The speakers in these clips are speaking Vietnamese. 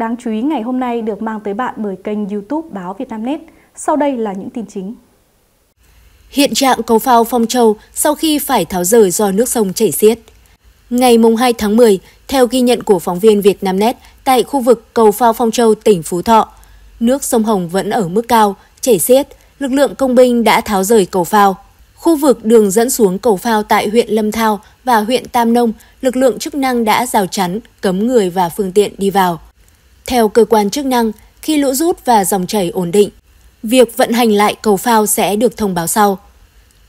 đáng chú ý ngày hôm nay được mang tới bạn bởi kênh YouTube báo Vietnamnet. Sau đây là những tin chính. Hiện trạng cầu phao Phong Châu sau khi phải tháo rời do nước sông chảy xiết. Ngày 2 tháng 10, theo ghi nhận của phóng viên Vietnamnet tại khu vực cầu phao Phong Châu, tỉnh Phú Thọ, nước sông Hồng vẫn ở mức cao, chảy xiết, lực lượng công binh đã tháo rời cầu phao. Khu vực đường dẫn xuống cầu phao tại huyện Lâm Thao và huyện Tam Nông, lực lượng chức năng đã rào chắn, cấm người và phương tiện đi vào. Theo cơ quan chức năng, khi lũ rút và dòng chảy ổn định, việc vận hành lại cầu phao sẽ được thông báo sau.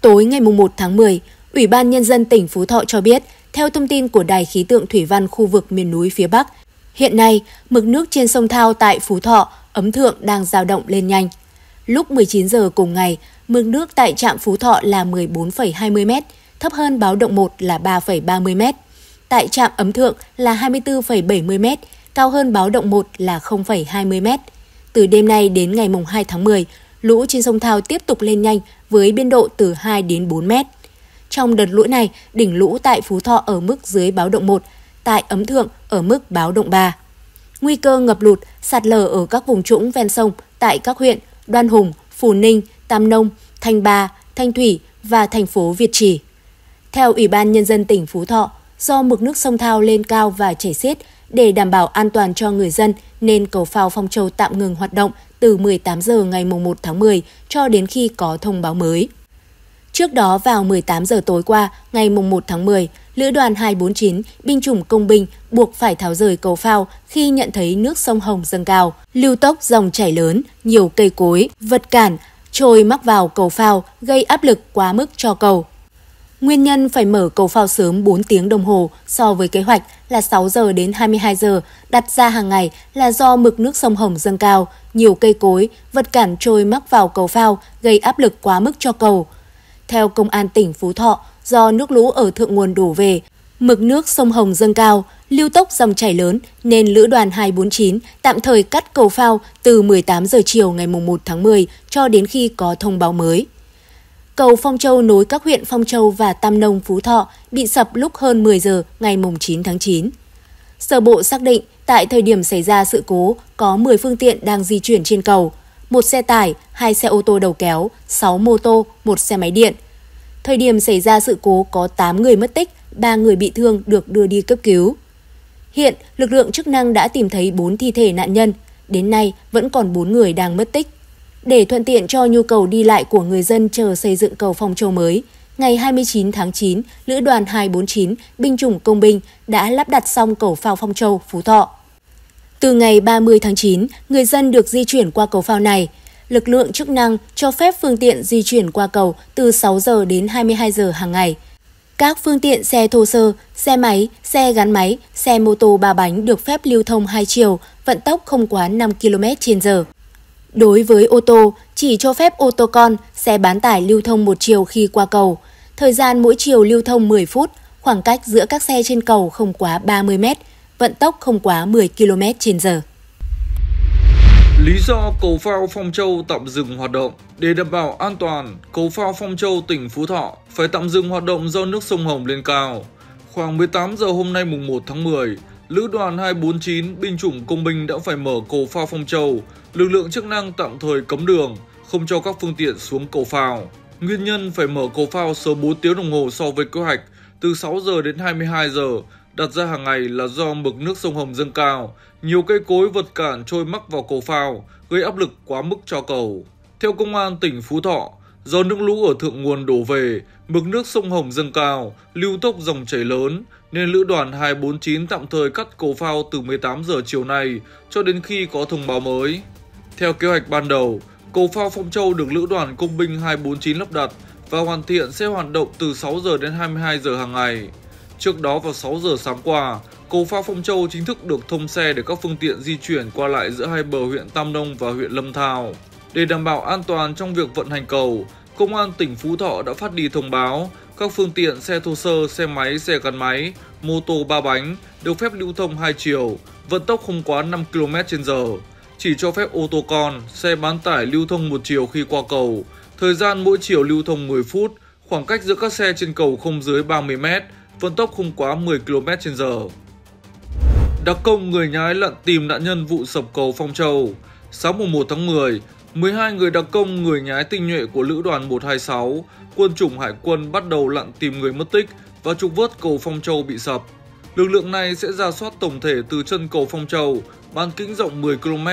Tối ngày 1 tháng 10, Ủy ban Nhân dân tỉnh Phú Thọ cho biết, theo thông tin của Đài khí tượng Thủy văn khu vực miền núi phía Bắc, hiện nay mực nước trên sông Thao tại Phú Thọ, Ấm Thượng đang dao động lên nhanh. Lúc 19 giờ cùng ngày, mực nước tại trạm Phú Thọ là 14,20 m, thấp hơn báo động 1 là 3,30 m. Tại trạm Ấm Thượng là 24,70 m, cao hơn báo động 1 là 0,20 m. Từ đêm nay đến ngày mùng 2 tháng 10, lũ trên sông Thao tiếp tục lên nhanh với biên độ từ 2 đến 4 m. Trong đợt lũ này, đỉnh lũ tại Phú Thọ ở mức dưới báo động 1, tại Ấm Thượng ở mức báo động 3. Nguy cơ ngập lụt, sạt lở ở các vùng trũng ven sông tại các huyện Đoan Hùng, Phú Ninh, Tam Nông, Thanh Ba, Thanh Thủy và thành phố Việt Trì. Theo Ủy ban Nhân dân tỉnh Phú Thọ, do mực nước sông Thao lên cao và chảy xiết để đảm bảo an toàn cho người dân nên cầu phao Phong Châu tạm ngừng hoạt động từ 18 giờ ngày 1 tháng 10 cho đến khi có thông báo mới. Trước đó vào 18 giờ tối qua, ngày 1 tháng 10, Lữ đoàn 249, binh chủng công binh buộc phải tháo rời cầu phao khi nhận thấy nước sông Hồng dâng cao, lưu tốc dòng chảy lớn, nhiều cây cối, vật cản, trôi mắc vào cầu phao gây áp lực quá mức cho cầu. Nguyên nhân phải mở cầu phao sớm 4 tiếng đồng hồ so với kế hoạch là 6 giờ đến 22 giờ đặt ra hàng ngày là do mực nước sông Hồng dâng cao, nhiều cây cối, vật cản trôi mắc vào cầu phao gây áp lực quá mức cho cầu. Theo Công an tỉnh Phú Thọ, do nước lũ ở thượng nguồn đổ về, mực nước sông Hồng dâng cao, lưu tốc dòng chảy lớn nên Lữ đoàn 249 tạm thời cắt cầu phao từ 18 giờ chiều ngày 1 tháng 10 cho đến khi có thông báo mới. Cầu Phong Châu nối các huyện Phong Châu và Tam Nông, Phú Thọ bị sập lúc hơn 10 giờ ngày 9 tháng 9. Sở bộ xác định tại thời điểm xảy ra sự cố có 10 phương tiện đang di chuyển trên cầu, một xe tải, hai xe ô tô đầu kéo, 6 mô tô, một xe máy điện. Thời điểm xảy ra sự cố có 8 người mất tích, 3 người bị thương được đưa đi cấp cứu. Hiện, lực lượng chức năng đã tìm thấy 4 thi thể nạn nhân. Đến nay, vẫn còn 4 người đang mất tích. Để thuận tiện cho nhu cầu đi lại của người dân chờ xây dựng cầu Phong Châu mới, ngày 29 tháng 9, Lữ đoàn 249, binh chủng công binh đã lắp đặt xong cầu phao Phong Châu, Phú Thọ. Từ ngày 30 tháng 9, người dân được di chuyển qua cầu phao này. Lực lượng chức năng cho phép phương tiện di chuyển qua cầu từ 6 giờ đến 22 giờ hàng ngày. Các phương tiện xe thô sơ, xe máy, xe gắn máy, xe mô tô ba bánh được phép lưu thông hai chiều, vận tốc không quá 5 km/h. Đối với ô tô, chỉ cho phép ô tô con, xe bán tải lưu thông một chiều khi qua cầu. Thời gian mỗi chiều lưu thông 10 phút, khoảng cách giữa các xe trên cầu không quá 30 m, vận tốc không quá 10 km h Lý do cầu phao Phong Châu tạm dừng hoạt động Để đảm bảo an toàn, cầu phao Phong Châu tỉnh Phú Thọ phải tạm dừng hoạt động do nước sông Hồng lên cao. Khoảng 18 giờ hôm nay mùng 1 tháng 10, Lữ đoàn 249 binh chủng công binh đã phải mở cầu phao Phong Châu, lực lượng chức năng tạm thời cấm đường, không cho các phương tiện xuống cầu phao. Nguyên nhân phải mở cầu phao sớm 4 tiếng đồng hồ so với kế hoạch, từ 6 giờ đến 22 giờ, đặt ra hàng ngày là do mực nước sông Hồng dâng cao, nhiều cây cối vật cản trôi mắc vào cầu phao, gây áp lực quá mức cho cầu. Theo công an tỉnh Phú Thọ, Do nước lũ ở thượng nguồn đổ về, mực nước sông Hồng dâng cao, lưu tốc dòng chảy lớn, nên lữ đoàn 249 tạm thời cắt cầu phao từ 18 giờ chiều nay cho đến khi có thông báo mới. Theo kế hoạch ban đầu, cầu phao Phong Châu được lữ đoàn công binh 249 lắp đặt và hoàn thiện sẽ hoạt động từ 6 giờ đến 22 giờ hàng ngày. Trước đó vào 6 giờ sáng qua, cầu phao Phong Châu chính thức được thông xe để các phương tiện di chuyển qua lại giữa hai bờ huyện Tam Nông và huyện Lâm Thao. Để đảm bảo an toàn trong việc vận hành cầu, Công an tỉnh Phú Thọ đã phát đi thông báo các phương tiện xe thô sơ, xe máy, xe gắn máy, mô tô ba bánh được phép lưu thông hai chiều, vận tốc không quá 5 km h chỉ cho phép ô tô con, xe bán tải lưu thông một chiều khi qua cầu, thời gian mỗi chiều lưu thông 10 phút, khoảng cách giữa các xe trên cầu không dưới 30 m, vận tốc không quá 10 km h Đặc công người nhái lặn tìm nạn nhân vụ sập cầu Phong Châu. Sáng mùng 1 tháng 10, 12 người đặc công người nhái tinh nhuệ của lữ đoàn 126, quân chủng hải quân bắt đầu lặn tìm người mất tích và trục vớt cầu Phong Châu bị sập. Lực lượng này sẽ ra soát tổng thể từ chân cầu Phong Châu, bán kính rộng 10 km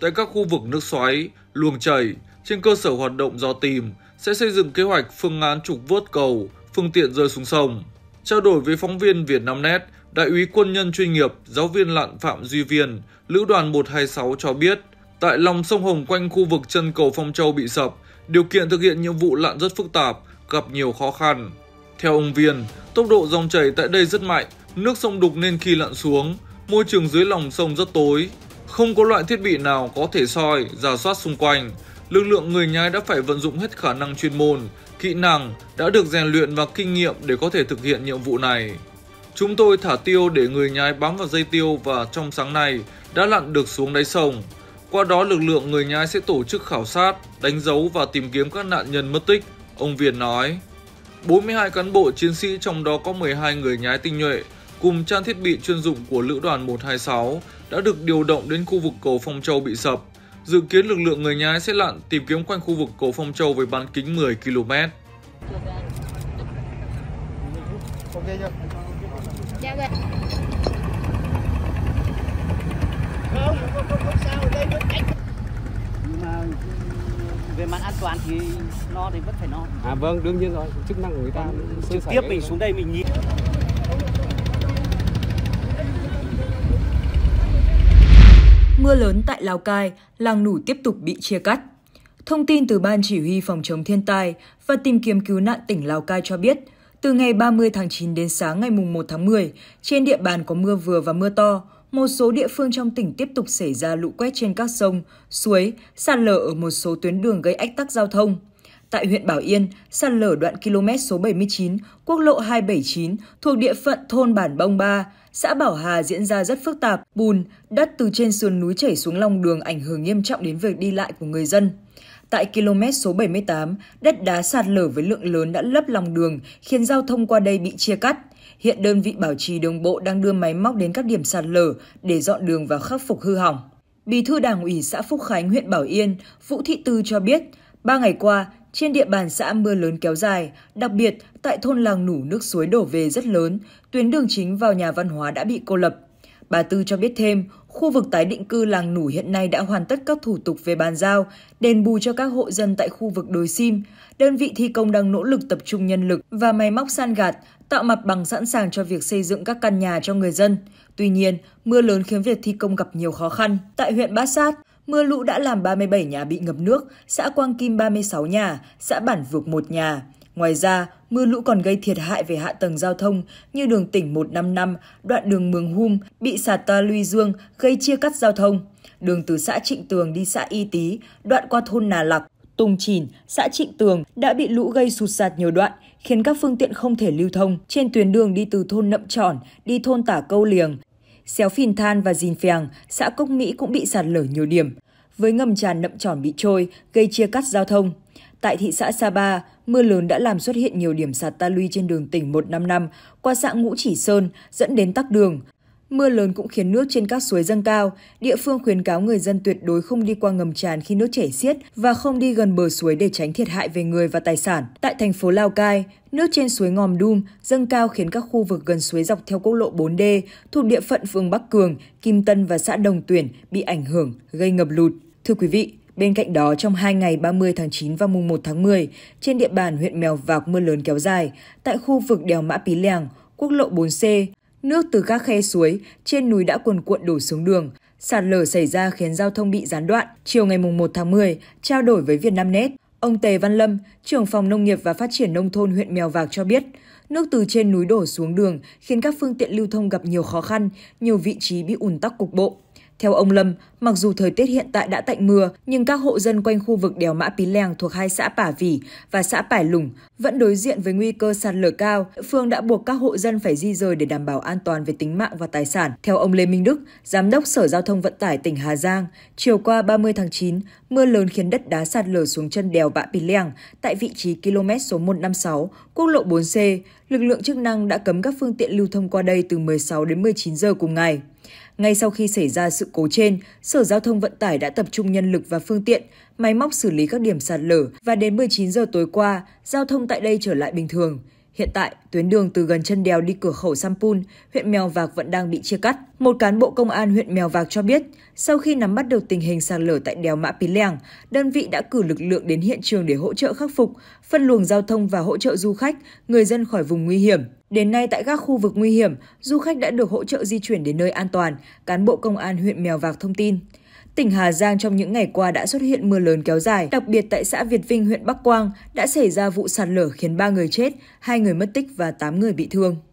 tại các khu vực nước xoáy, luồng chảy, trên cơ sở hoạt động do tìm, sẽ xây dựng kế hoạch phương án trục vớt cầu, phương tiện rơi xuống sông. Trao đổi với phóng viên Việt Nam Net, Đại úy quân nhân chuyên nghiệp, giáo viên lặn Phạm Duy Viên, Lữ đoàn 126 cho biết – tại lòng sông Hồng quanh khu vực chân cầu Phong Châu bị sập, điều kiện thực hiện nhiệm vụ lặn rất phức tạp, gặp nhiều khó khăn. Theo ông Viên, tốc độ dòng chảy tại đây rất mạnh, nước sông đục nên khi lặn xuống, môi trường dưới lòng sông rất tối. Không có loại thiết bị nào có thể soi, giả soát xung quanh. Lực lượng người nhái đã phải vận dụng hết khả năng chuyên môn, kỹ năng đã được rèn luyện và kinh nghiệm để có thể thực hiện nhiệm vụ này. Chúng tôi thả tiêu để người nhái bám vào dây tiêu và trong sáng nay đã lặn được xuống đáy sông. Qua đó lực lượng người nhái sẽ tổ chức khảo sát, đánh dấu và tìm kiếm các nạn nhân mất tích, ông Việt nói. 42 cán bộ chiến sĩ trong đó có 12 người nhái tinh nhuệ cùng trang thiết bị chuyên dụng của lữ đoàn 126 đã được điều động đến khu vực cầu Phong Châu bị sập. Dự kiến lực lượng người nhái sẽ lặn tìm kiếm quanh khu vực cầu Phong Châu với bán kính 10 km. Okay chưa? Dạ rồi. Dạ. Không, không, không, không sao. an toàn thì no thì vẫn phải no à vâng đương nhiên rồi chức năng của người ta vâng, trực tiếp mình xuống đây mình nhìn mưa lớn tại Lào Cai, làng Nủ tiếp tục bị chia cắt. Thông tin từ Ban Chỉ huy Phòng chống thiên tai và tìm kiếm cứu nạn tỉnh Lào Cai cho biết, từ ngày 30 tháng 9 đến sáng ngày 1 tháng 10, trên địa bàn có mưa vừa và mưa to, một số địa phương trong tỉnh tiếp tục xảy ra lũ quét trên các sông, suối, sạt lở ở một số tuyến đường gây ách tắc giao thông. Tại huyện Bảo Yên, sạt lở đoạn km số 79, quốc lộ 279 thuộc địa phận thôn Bản Bông Ba, xã Bảo Hà diễn ra rất phức tạp, bùn, đất từ trên sườn núi chảy xuống lòng đường ảnh hưởng nghiêm trọng đến việc đi lại của người dân. Tại km số 78, đất đá sạt lở với lượng lớn đã lấp lòng đường, khiến giao thông qua đây bị chia cắt. Hiện đơn vị bảo trì đường bộ đang đưa máy móc đến các điểm sạt lở để dọn đường và khắc phục hư hỏng. Bí thư Đảng ủy xã Phúc Khánh, huyện Bảo Yên, Vũ Thị Tư cho biết, ba ngày qua, trên địa bàn xã mưa lớn kéo dài, đặc biệt tại thôn làng nủ nước suối đổ về rất lớn, tuyến đường chính vào nhà văn hóa đã bị cô lập. Bà Tư cho biết thêm, khu vực tái định cư làng nủ hiện nay đã hoàn tất các thủ tục về bàn giao, đền bù cho các hộ dân tại khu vực đồi sim. Đơn vị thi công đang nỗ lực tập trung nhân lực và máy móc san gạt, tạo mặt bằng sẵn sàng cho việc xây dựng các căn nhà cho người dân. Tuy nhiên, mưa lớn khiến việc thi công gặp nhiều khó khăn. Tại huyện Bát Sát, mưa lũ đã làm 37 nhà bị ngập nước, xã Quang Kim 36 nhà, xã Bản Vược 1 nhà. Ngoài ra, mưa lũ còn gây thiệt hại về hạ tầng giao thông như đường tỉnh 155, đoạn đường Mường Hum bị sạt ta luy dương gây chia cắt giao thông. Đường từ xã Trịnh Tường đi xã Y Tý, đoạn qua thôn Nà Lặc, Tùng Chỉn, xã Trịnh Tường đã bị lũ gây sụt sạt nhiều đoạn, khiến các phương tiện không thể lưu thông trên tuyến đường đi từ thôn Nậm Tròn đi thôn Tả Câu Liềng. Xéo Phìn Than và Dìn Phèng, xã Cốc Mỹ cũng bị sạt lở nhiều điểm, với ngầm tràn Nậm Tròn bị trôi, gây chia cắt giao thông. Tại thị xã Sapa, mưa lớn đã làm xuất hiện nhiều điểm sạt ta luy trên đường tỉnh 155 qua xã Ngũ Chỉ Sơn dẫn đến tắc đường, Mưa lớn cũng khiến nước trên các suối dâng cao. Địa phương khuyến cáo người dân tuyệt đối không đi qua ngầm tràn khi nước chảy xiết và không đi gần bờ suối để tránh thiệt hại về người và tài sản. Tại thành phố Lào Cai, nước trên suối Ngòm Đum dâng cao khiến các khu vực gần suối dọc theo quốc lộ 4D thuộc địa phận phường Bắc Cường, Kim Tân và xã Đồng Tuyển bị ảnh hưởng, gây ngập lụt. Thưa quý vị, Bên cạnh đó, trong 2 ngày 30 tháng 9 và mùng 1 tháng 10, trên địa bàn huyện Mèo Vạc mưa lớn kéo dài, tại khu vực đèo Mã Pí Lèng, quốc lộ 4C, Nước từ các khe suối trên núi đã cuồn cuộn đổ xuống đường. Sạt lở xảy ra khiến giao thông bị gián đoạn. Chiều ngày 1 tháng 10, trao đổi với Vietnamnet, ông Tề Văn Lâm, trưởng phòng nông nghiệp và phát triển nông thôn huyện Mèo Vạc cho biết, nước từ trên núi đổ xuống đường khiến các phương tiện lưu thông gặp nhiều khó khăn, nhiều vị trí bị ùn tắc cục bộ. Theo ông Lâm, mặc dù thời tiết hiện tại đã tạnh mưa, nhưng các hộ dân quanh khu vực đèo Mã Pí Lèng thuộc hai xã Pả Vỉ và xã Pải Lùng vẫn đối diện với nguy cơ sạt lở cao. Địa phương đã buộc các hộ dân phải di rời để đảm bảo an toàn về tính mạng và tài sản. Theo ông Lê Minh Đức, Giám đốc Sở Giao thông Vận tải tỉnh Hà Giang, chiều qua 30 tháng 9, mưa lớn khiến đất đá sạt lở xuống chân đèo Mã Pí Lèng tại vị trí km số 156, quốc lộ 4C. Lực lượng chức năng đã cấm các phương tiện lưu thông qua đây từ 16 đến 19 giờ cùng ngày. Ngay sau khi xảy ra sự cố trên, Sở Giao thông Vận tải đã tập trung nhân lực và phương tiện, máy móc xử lý các điểm sạt lở và đến 19 giờ tối qua, giao thông tại đây trở lại bình thường. Hiện tại, tuyến đường từ gần chân đèo đi cửa khẩu Sampun, huyện Mèo Vạc vẫn đang bị chia cắt. Một cán bộ công an huyện Mèo Vạc cho biết, sau khi nắm bắt được tình hình sạt lở tại đèo Mã Pí Lèng, đơn vị đã cử lực lượng đến hiện trường để hỗ trợ khắc phục, phân luồng giao thông và hỗ trợ du khách, người dân khỏi vùng nguy hiểm. Đến nay tại các khu vực nguy hiểm, du khách đã được hỗ trợ di chuyển đến nơi an toàn, cán bộ công an huyện Mèo Vạc thông tin. Tỉnh Hà Giang trong những ngày qua đã xuất hiện mưa lớn kéo dài, đặc biệt tại xã Việt Vinh, huyện Bắc Quang đã xảy ra vụ sạt lở khiến 3 người chết, 2 người mất tích và 8 người bị thương.